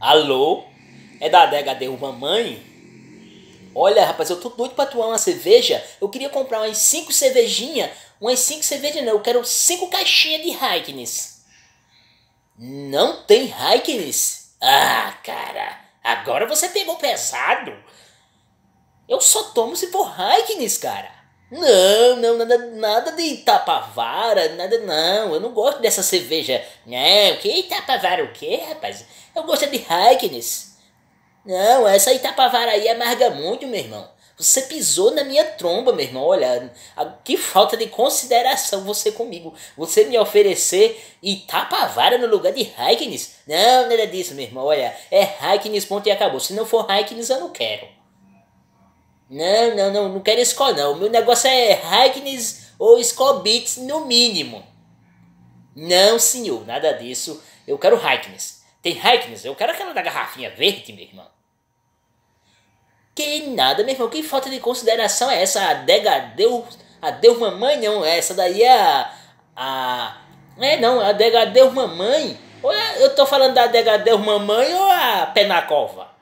Alô? É da adega Derruba Mãe? Olha, rapaz, eu tô doido pra tomar uma cerveja. Eu queria comprar umas 5 cervejinhas. Umas 5 cervejas não, eu quero 5 caixinhas de Heikness. Não tem Heikness? Ah, cara, agora você pegou pesado. Eu só tomo se for Heikness, cara. Não, não, nada, nada de Itapavara, nada não. Eu não gosto dessa cerveja. Não, que Itapavara o quê, rapaz? Eu gosto de Heiknes. Não, essa Itapavara aí amarga muito, meu irmão. Você pisou na minha tromba, meu irmão. Olha, a, que falta de consideração você comigo. Você me oferecer Itapavara no lugar de Heiknes. Não, nada disso, meu irmão. Olha, é Heiknes ponto e acabou. Se não for Heiknes, eu não quero. Não, não, não, não quero Score não. meu negócio é Ragnis ou Score Beats no mínimo. Não, senhor, nada disso. Eu quero Ragnis. Tem Ragnis? Eu quero aquela da garrafinha verde, meu irmão. Que nada, meu irmão. Que falta de consideração é essa? Adega adeus, adeus mamãe, não. Essa daí é a... a é, não, a Adega adeus mamãe. Ou é, eu tô falando da Adega adeus mamãe ou a Penacova?